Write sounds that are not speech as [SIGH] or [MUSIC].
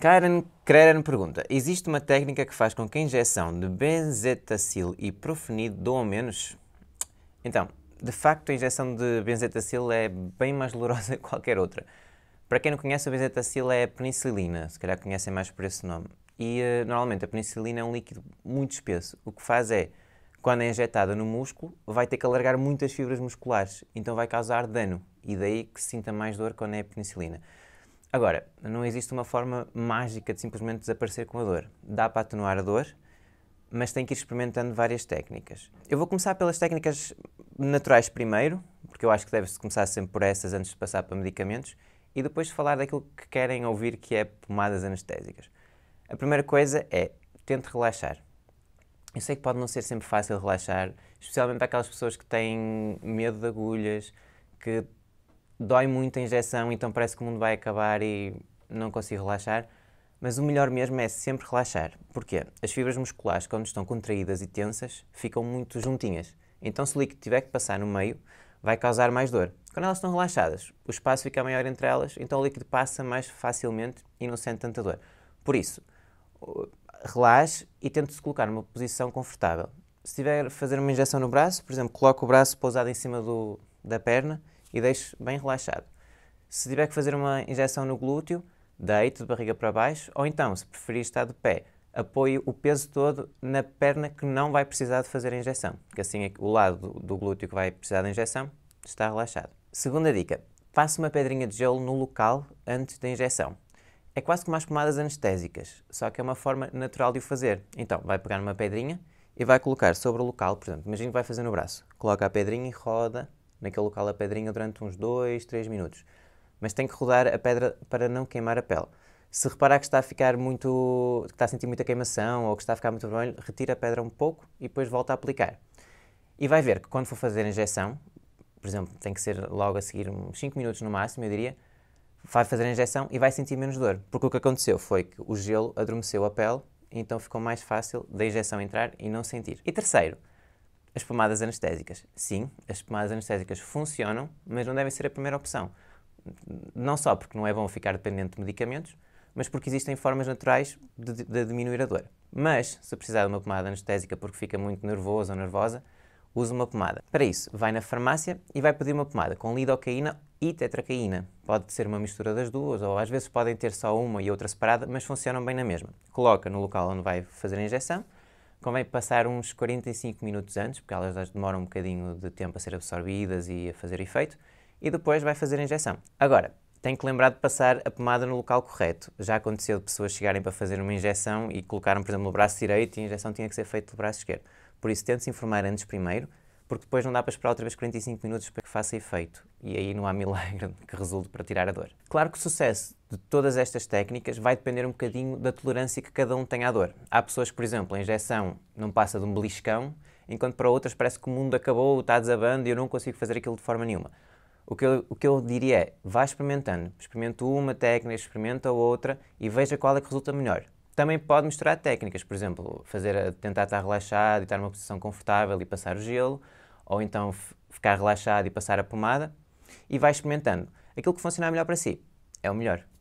Karen Kreren pergunta: Existe uma técnica que faz com que a injeção de benzetacil e profenid doam menos? Então, de facto, a injeção de benzetacil é bem mais dolorosa [LAUGHS] que qualquer outra. Para quem não conhece, a benzetacil é a penicilina, se calhar conhecem mais por esse nome. E eh, normalmente a penicilina é um líquido muito espesso. O que faz é, quando é injetada no músculo, vai ter que alargar muitas fibras musculares, então vai causar dano. E daí que se sinta mais dor quando é a penicilina. Agora, não existe uma forma mágica de simplesmente desaparecer com a dor. Dá para atenuar a dor, mas tem que ir experimentando várias técnicas. Eu vou começar pelas técnicas naturais primeiro, porque eu acho que deve-se começar sempre por essas antes de passar para medicamentos, e depois falar daquilo que querem ouvir, que é pomadas anestésicas. A primeira coisa é tente relaxar. Eu sei que pode não ser sempre fácil relaxar, especialmente para aquelas pessoas que têm medo de agulhas, que dói muito a injeção, então parece que o mundo vai acabar e não consigo relaxar. Mas o melhor mesmo é sempre relaxar. Porquê? As fibras musculares, quando estão contraídas e tensas, ficam muito juntinhas. Então, se o líquido tiver que passar no meio, vai causar mais dor. Quando elas estão relaxadas, o espaço fica maior entre elas, então o líquido passa mais facilmente e não sente tanta dor. Por isso, relaxe e tente-se colocar numa posição confortável. Se tiver a fazer uma injeção no braço, por exemplo, coloque o braço pousado em cima do, da perna e deixo bem relaxado. Se tiver que fazer uma injeção no glúteo, deito de barriga para baixo, ou então, se preferir estar de pé, apoio o peso todo na perna que não vai precisar de fazer a injeção, porque assim é o lado do, do glúteo que vai precisar da injeção está relaxado. Segunda dica, faça uma pedrinha de gelo no local antes da injeção. É quase como as pomadas anestésicas, só que é uma forma natural de o fazer. Então, vai pegar uma pedrinha e vai colocar sobre o local, por exemplo, imagina que vai fazer no braço. Coloca a pedrinha e roda naquele local a pedrinha durante uns 2, 3 minutos. Mas tem que rodar a pedra para não queimar a pele. Se reparar que está a ficar muito. que está a sentir muita queimação ou que está a ficar muito vermelho, retira a pedra um pouco e depois volta a aplicar. E vai ver que quando for fazer a injeção, por exemplo, tem que ser logo a seguir uns 5 minutos no máximo, eu diria, vai fazer a injeção e vai sentir menos dor. Porque o que aconteceu foi que o gelo adormeceu a pele, então ficou mais fácil da injeção entrar e não sentir. E terceiro, as pomadas anestésicas. Sim, as pomadas anestésicas funcionam, mas não devem ser a primeira opção. Não só porque não é bom ficar dependente de medicamentos, mas porque existem formas naturais de, de diminuir a dor. Mas, se precisar de uma pomada anestésica porque fica muito nervoso ou nervosa, use uma pomada. Para isso, vai na farmácia e vai pedir uma pomada com lidocaína e tetracaína. Pode ser uma mistura das duas, ou às vezes podem ter só uma e outra separada, mas funcionam bem na mesma. Coloca no local onde vai fazer a injeção, convém passar uns 45 minutos antes, porque elas demoram um bocadinho de tempo a ser absorvidas e a fazer efeito, e depois vai fazer a injeção. Agora, tem que lembrar de passar a pomada no local correto. Já aconteceu de pessoas chegarem para fazer uma injeção e colocaram, por exemplo, o braço direito e a injeção tinha que ser feita do braço esquerdo. Por isso, tente-se informar antes primeiro porque depois não dá para esperar outra vez 45 minutos para que faça efeito. E aí não há [LAUGHS] milagre que resulte para tirar a dor. Claro que o sucesso de todas estas técnicas vai depender um bocadinho da tolerância que cada um tem à dor. Há pessoas por exemplo, a injeção não passa de um beliscão, enquanto para outras parece que o mundo acabou, está desabando e eu não consigo fazer aquilo de forma nenhuma. O que, eu, o que eu diria é, vá experimentando. Experimenta uma técnica, experimenta outra e veja qual é que resulta melhor também pode misturar técnicas, por exemplo, fazer, tentar estar relaxado e estar numa posição confortável e passar o gelo, ou então ficar relaxado e passar a pomada, e vai experimentando. Aquilo que funcionar melhor para si é o melhor.